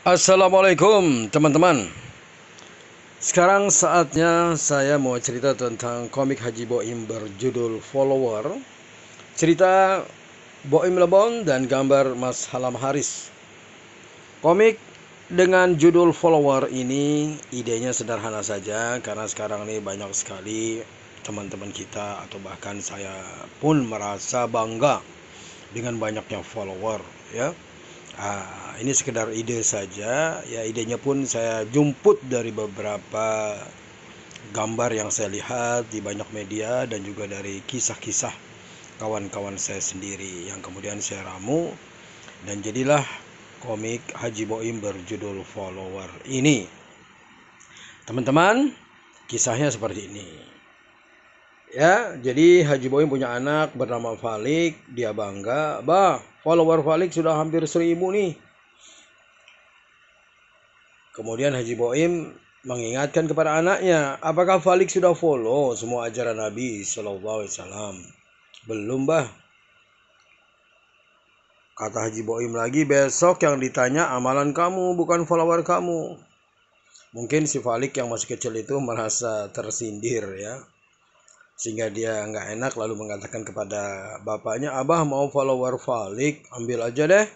Assalamualaikum teman-teman Sekarang saatnya saya mau cerita tentang komik Haji Boim berjudul Follower Cerita Boim Lebon dan gambar Mas Halam Haris Komik dengan judul Follower ini idenya sederhana saja Karena sekarang ini banyak sekali teman-teman kita atau bahkan saya pun merasa bangga dengan banyaknya follower ya Ah, ini sekedar ide saja, ya idenya pun saya jumput dari beberapa gambar yang saya lihat di banyak media dan juga dari kisah-kisah kawan-kawan saya sendiri yang kemudian saya ramu dan jadilah komik Haji Boim berjudul Follower ini. Teman-teman, kisahnya seperti ini. Ya, jadi Haji Boim punya anak bernama Falik, dia bangga, "Bah, follower Falik sudah hampir seribu nih. Kemudian Haji Boim mengingatkan kepada anaknya, apakah Falik sudah follow semua ajaran Nabi Shallallahu Alaihi Wasallam? Belum bah. Kata Haji Boim lagi, besok yang ditanya amalan kamu bukan follower kamu. Mungkin si Falik yang masih kecil itu merasa tersindir ya sehingga dia nggak enak lalu mengatakan kepada bapaknya abah mau follower Falik ambil aja deh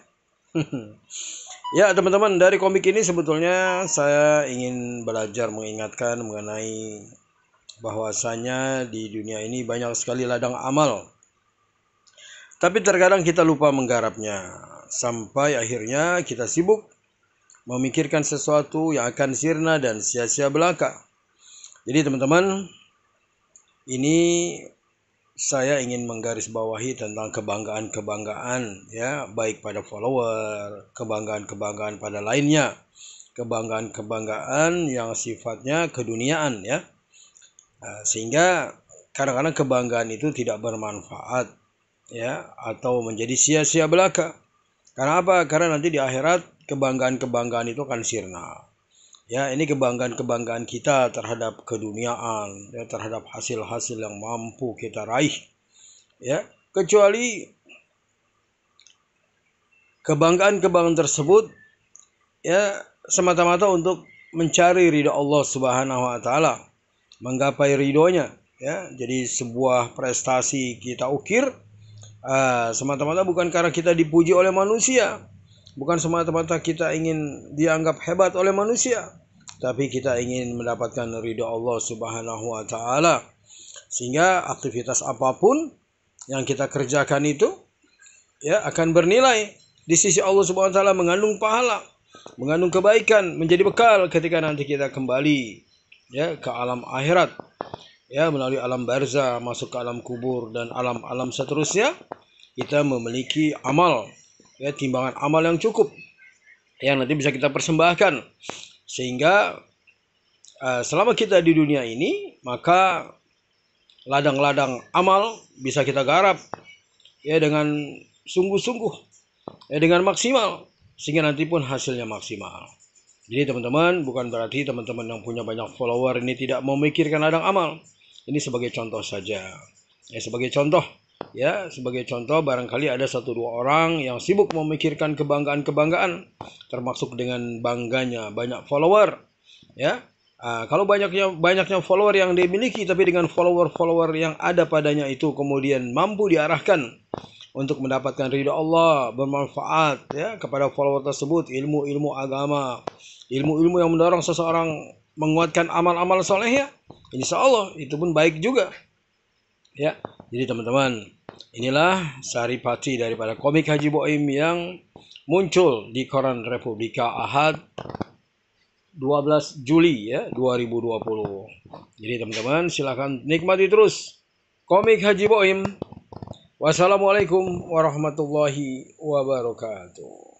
ya teman-teman dari komik ini sebetulnya saya ingin belajar mengingatkan mengenai bahwasanya di dunia ini banyak sekali ladang amal tapi terkadang kita lupa menggarapnya sampai akhirnya kita sibuk memikirkan sesuatu yang akan sirna dan sia-sia belaka jadi teman-teman ini saya ingin menggarisbawahi tentang kebanggaan-kebanggaan ya baik pada follower, kebanggaan-kebanggaan pada lainnya, kebanggaan-kebanggaan yang sifatnya keduniaan ya. Nah, sehingga kadang-kadang kebanggaan itu tidak bermanfaat ya atau menjadi sia-sia belaka. Karena apa? Karena nanti di akhirat kebanggaan-kebanggaan itu akan sirna ya ini kebanggaan-kebanggaan kita terhadap keduniaan ya, terhadap hasil-hasil yang mampu kita raih ya kecuali kebanggaan-kebanggaan tersebut ya semata-mata untuk mencari ridha Allah Subhanahu wa taala menggapai ridhonya ya jadi sebuah prestasi kita ukir uh, semata-mata bukan karena kita dipuji oleh manusia Bukan semata-mata kita ingin dianggap hebat oleh manusia, tapi kita ingin mendapatkan ridho Allah Subhanahu wa taala. Sehingga aktivitas apapun yang kita kerjakan itu ya akan bernilai di sisi Allah Subhanahu wa taala mengandung pahala, mengandung kebaikan, menjadi bekal ketika nanti kita kembali ya ke alam akhirat ya melalui alam barza masuk ke alam kubur dan alam-alam seterusnya kita memiliki amal ya timbangan amal yang cukup yang nanti bisa kita persembahkan sehingga uh, selama kita di dunia ini maka ladang-ladang amal bisa kita garap ya dengan sungguh-sungguh ya dengan maksimal sehingga nanti pun hasilnya maksimal. Jadi teman-teman bukan berarti teman-teman yang punya banyak follower ini tidak memikirkan ladang amal. Ini sebagai contoh saja. Ya sebagai contoh Ya, sebagai contoh barangkali ada satu dua orang yang sibuk memikirkan kebanggaan-kebanggaan termasuk dengan bangganya banyak follower. Ya. Nah, kalau banyaknya banyaknya follower yang dimiliki tapi dengan follower-follower yang ada padanya itu kemudian mampu diarahkan untuk mendapatkan ridha Allah bermanfaat ya kepada follower tersebut ilmu-ilmu agama ilmu-ilmu yang mendorong seseorang menguatkan amal-amal soleh ya insya Allah itu pun baik juga ya jadi teman-teman, inilah saripati daripada komik Haji Boim yang muncul di koran Republika Ahad 12 Juli ya 2020. Jadi teman-teman silahkan nikmati terus komik Haji Boim. Wassalamualaikum warahmatullahi wabarakatuh.